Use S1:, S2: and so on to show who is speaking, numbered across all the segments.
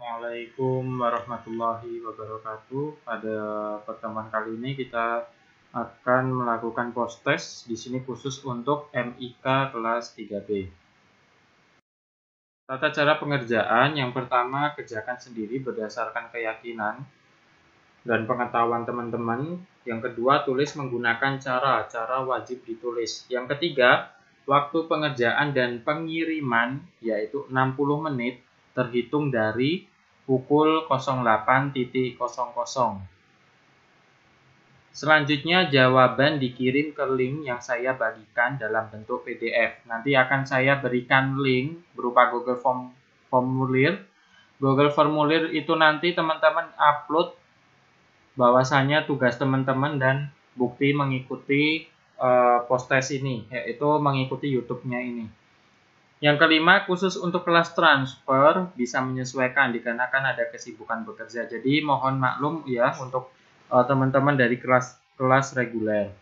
S1: Assalamualaikum warahmatullahi wabarakatuh. Pada pertemuan kali ini kita akan melakukan post test di sini khusus untuk MIK kelas 3B. Tata cara pengerjaan yang pertama kerjakan sendiri berdasarkan keyakinan dan pengetahuan teman-teman. Yang kedua tulis menggunakan cara, cara wajib ditulis. Yang ketiga, waktu pengerjaan dan pengiriman yaitu 60 menit terhitung dari pukul 08.00. Selanjutnya jawaban dikirim ke link yang saya bagikan dalam bentuk PDF. Nanti akan saya berikan link berupa Google Form formulir. Google formulir itu nanti teman-teman upload bahwasanya tugas teman-teman dan bukti mengikuti uh, post test ini, yaitu mengikuti YouTube-nya ini. Yang kelima, khusus untuk kelas transfer bisa menyesuaikan dikarenakan ada kesibukan bekerja. Jadi mohon maklum ya untuk eh, teman-teman uh, dari kelas kelas reguler.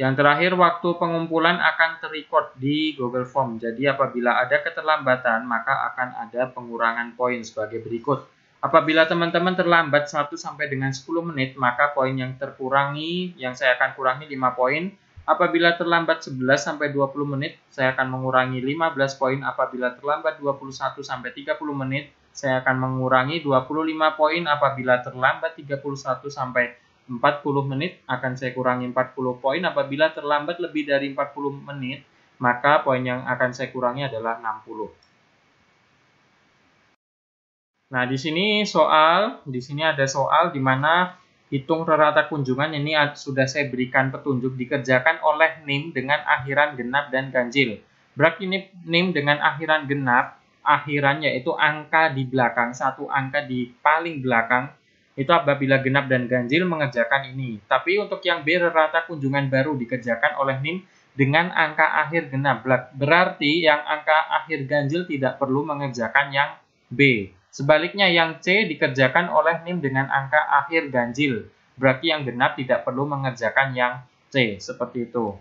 S1: Yang terakhir, waktu pengumpulan akan terrecord di Google Form. Jadi apabila ada keterlambatan, maka akan ada pengurangan poin sebagai berikut. Apabila teman-teman terlambat 1 sampai dengan 10 menit, maka poin yang terkurangi, yang saya akan kurangi 5 poin, Apabila terlambat 11 sampai 20 menit, saya akan mengurangi 15 poin. Apabila terlambat 21 sampai 30 menit, saya akan mengurangi 25 poin. Apabila terlambat 31 sampai 40 menit, akan saya kurangi 40 poin. Apabila terlambat lebih dari 40 menit, maka poin yang akan saya kurangi adalah 60. Nah, di sini soal, di sini ada soal di mana Hitung rata kunjungan ini sudah saya berikan petunjuk dikerjakan oleh NIM dengan akhiran genap dan ganjil. Berarti ini NIM dengan akhiran genap, akhirannya itu angka di belakang, satu angka di paling belakang, itu apabila genap dan ganjil mengerjakan ini. Tapi untuk yang B rata kunjungan baru dikerjakan oleh NIM dengan angka akhir genap. Berarti yang angka akhir ganjil tidak perlu mengerjakan yang B. Sebaliknya yang C dikerjakan oleh NIM dengan angka akhir ganjil. Berarti yang genap tidak perlu mengerjakan yang C, seperti itu.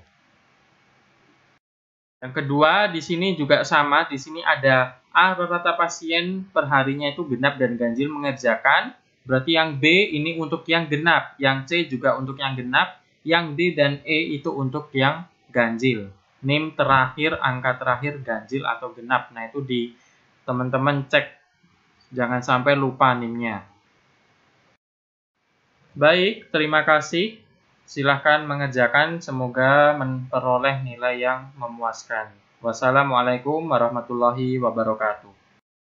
S1: Yang kedua, di sini juga sama, di sini ada A rata-rata pasien perharinya itu genap dan ganjil mengerjakan. Berarti yang B ini untuk yang genap, yang C juga untuk yang genap, yang D dan E itu untuk yang ganjil. NIM terakhir, angka terakhir ganjil atau genap. Nah, itu di teman-teman cek Jangan sampai lupa nimnya. Baik, terima kasih. Silahkan mengerjakan, semoga memperoleh nilai yang memuaskan. Wassalamualaikum warahmatullahi wabarakatuh.